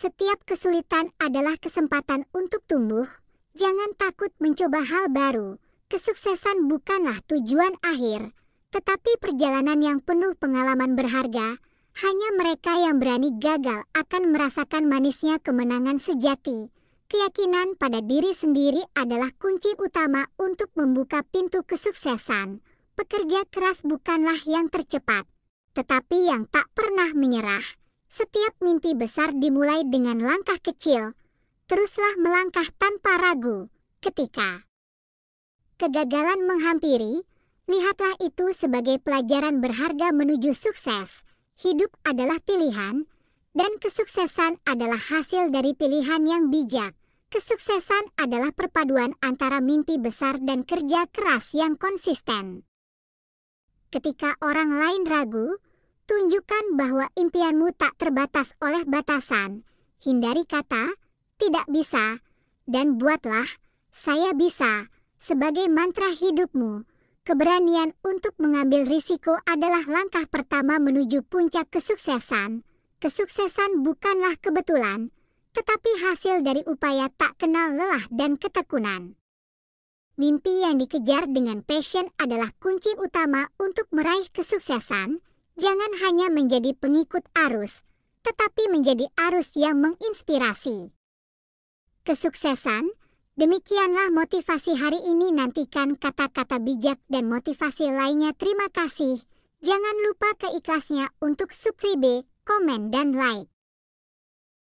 Setiap kesulitan adalah kesempatan untuk tumbuh. Jangan takut mencoba hal baru. Kesuksesan bukanlah tujuan akhir, tetapi perjalanan yang penuh pengalaman berharga. Hanya mereka yang berani gagal akan merasakan manisnya kemenangan sejati. Keyakinan pada diri sendiri adalah kunci utama untuk membuka pintu kesuksesan. Pekerja keras bukanlah yang tercepat, tetapi yang tak pernah menyerah. Setiap mimpi besar dimulai dengan langkah kecil. Teruslah melangkah tanpa ragu. Ketika kegagalan menghampiri, lihatlah itu sebagai pelajaran berharga menuju sukses. Hidup adalah pilihan, dan kesuksesan adalah hasil dari pilihan yang bijak. Kesuksesan adalah perpaduan antara mimpi besar dan kerja keras yang konsisten. Ketika orang lain ragu, menunjukkan bahwa impianmu tak terbatas oleh batasan. Hindari kata tidak bisa dan buatlah saya bisa sebagai mantra hidupmu. Keberanian untuk mengambil risiko adalah langkah pertama menuju puncak kesuksesan. Kesuksesan bukanlah kebetulan, tetapi hasil dari upaya tak kenal lelah dan ketekunan. Mimpi yang dikejar dengan passion adalah kunci utama untuk meraih kesuksesan jangan hanya menjadi pengikut arus, tetapi menjadi arus yang menginspirasi. Kesuksesan, demikianlah motivasi hari ini. Nantikan kata-kata bijak dan motivasi lainnya. Terima kasih. Jangan lupa keikhlasnya untuk subscribe, komen, dan like.